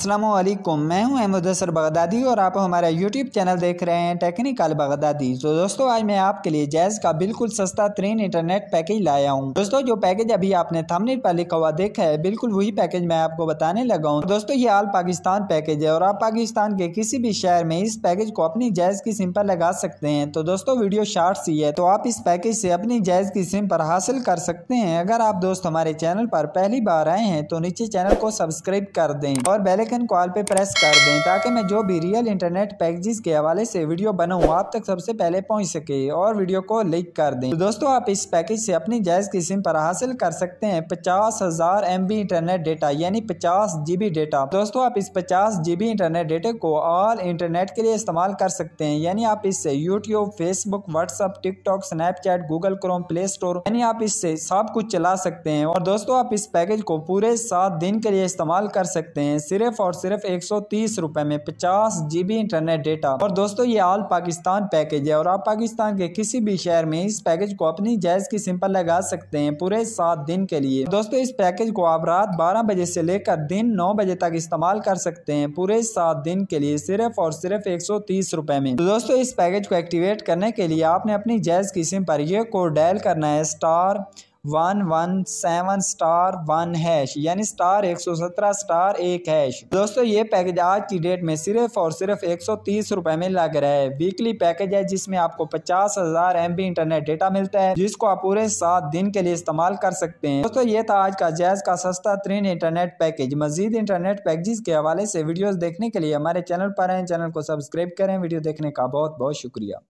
असलम मैं हूं अहमद असर बगदादी और आप हमारा यूट्यूब चैनल देख रहे हैं टेक्निकल बगदादी तो दोस्तों आज मैं आपके लिए जैज़ का बिल्कुल सस्ता तरीन इंटरनेट पैकेज लाया हूं दोस्तों जो पैकेज अभी आपने थंबनेल पर लिखा हुआ देखा है बिल्कुल वही पैकेज मैं आपको बताने लगा हूँ दोस्तों ये आल पाकिस्तान पैकेज है और आप पाकिस्तान के किसी भी शहर में इस पैकेज को अपनी जैज़ की सिम पर लगा सकते हैं तो दोस्तों वीडियो शार्ट सी है तो आप इस पैकेज से अपनी जैज़ की सिम पर हासिल कर सकते हैं अगर आप दोस्त हमारे चैनल पर पहली बार आए हैं तो नीचे चैनल को सब्सक्राइब कर दें और बेल आइकन कॉल पे प्रेस कर दें ताकि मैं जो भी रियल इंटरनेट पैकेजेस के हवाले से वीडियो बनाऊँ आप तक सबसे पहले पहुँच सके और वीडियो को लाइक कर दें तो दोस्तों आप इस पैकेज से अपनी जायज़ की सिम पर हासिल कर सकते हैं पचास हज़ार एम बी इंटरनेट डेटा यानी पचास जी बी डेटा दोस्तों आप इस पचास जी बी इंटरनेट डेटा को ऑल इंटरनेट के लिए इस्तेमाल कर सकते हैं यानी आप इससे YouTube Facebook WhatsApp TikTok Snapchat Google Chrome Play Store यानी आप इससे सब कुछ चला सकते हैं और दोस्तों आप इस पैकेज को पूरे सात दिन के लिए इस्तेमाल कर सकते हैं सिर्फ सिर्फ और सिर्फ एक सौ में पचास जी इंटरनेट डेटा और दोस्तों ये ऑल पाकिस्तान पैकेज है और आप पाकिस्तान के किसी भी शहर में इस पैकेज को अपनी जायज की सिम लगा सकते हैं पूरे सात दिन के लिए दोस्तों इस पैकेज को आप रात बारह बजे से लेकर दिन नौ बजे तक इस्तेमाल कर सकते हैं पूरे सात दिन के लिए सिर्फ और सिर्फ एक सौ में तो दोस्तों इस पैकेज को एक्टिवेट करने के लिए आपने अपनी जायज की सिम पर यह कोड डायल करना है star one one seven star one hash यानी स्टार एक सौ सत्रह स्टार एक हैश दोस्तों ये पैकेज आज की डेट में सिर्फ और सिर्फ एक सौ तीस रुपए में लग रहा है वीकली पैकेज है जिसमें आपको पचास हजार एम बी इंटरनेट डेटा मिलता है जिसको आप पूरे सात दिन के लिए इस्तेमाल कर सकते हैं दोस्तों ये था आज का जैज का सस्ता तरीन इंटरनेट पैकेज मजीद इंटरनेट पैकेज के हवाले से वीडियो देखने के लिए हमारे चैनल पर आए चैनल को सब्सक्राइब करें वीडियो देखने का बहुत बहुत शुक्रिया